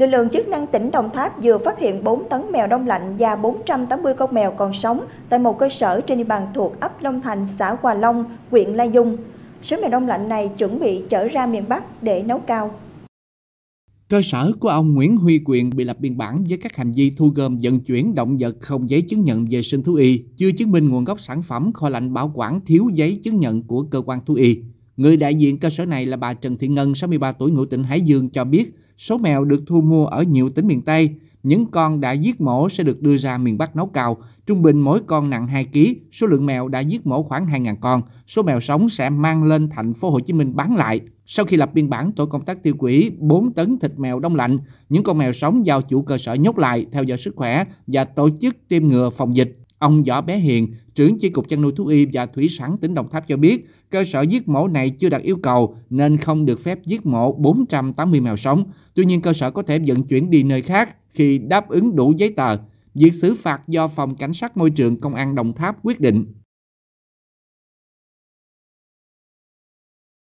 lực lượng chức năng tỉnh Đồng Tháp vừa phát hiện 4 tấn mèo đông lạnh và 480 con mèo còn sống tại một cơ sở trên địa bàn thuộc ấp Long Thành, xã Hòa Long, huyện La Dung. Số mèo đông lạnh này chuẩn bị trở ra miền Bắc để nấu cao. Cơ sở của ông Nguyễn Huy Quyền bị lập biên bản với các hành vi thu gom vận chuyển động vật không giấy chứng nhận vệ sinh thú y, chưa chứng minh nguồn gốc sản phẩm kho lạnh bảo quản thiếu giấy chứng nhận của cơ quan thú y. Người đại diện cơ sở này là bà Trần Thị Ngân, 63 tuổi, ngụ tỉnh Hải Dương cho biết số mèo được thu mua ở nhiều tỉnh miền Tây. Những con đã giết mổ sẽ được đưa ra miền Bắc nấu cào. Trung bình mỗi con nặng 2 kg, số lượng mèo đã giết mổ khoảng 2.000 con. Số mèo sống sẽ mang lên thành phố Hồ Chí Minh bán lại. Sau khi lập biên bản, tổ công tác tiêu quỷ 4 tấn thịt mèo đông lạnh. Những con mèo sống giao chủ cơ sở nhốt lại, theo dõi sức khỏe và tổ chức tiêm ngừa phòng dịch. Ông Võ Bé Hiền, trưởng chi cục chăn nuôi thú y và thủy sản tỉnh Đồng Tháp cho biết, cơ sở giết mổ này chưa đạt yêu cầu nên không được phép giết mổ 480 mèo sống. Tuy nhiên cơ sở có thể vận chuyển đi nơi khác khi đáp ứng đủ giấy tờ. Việc xử phạt do Phòng Cảnh sát Môi trường Công an Đồng Tháp quyết định.